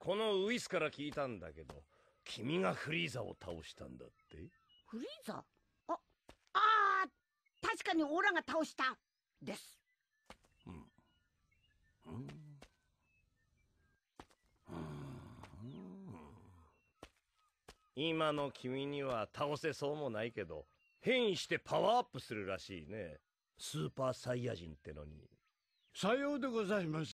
このウイスから聞いたんだけど君がフリーザを倒したんだってフリーザああー確かにオーラが倒したですうんうん今の君には倒せそうもないけど変異してパワーアップするらしいねスーパーサイヤ人ってのにさようでございます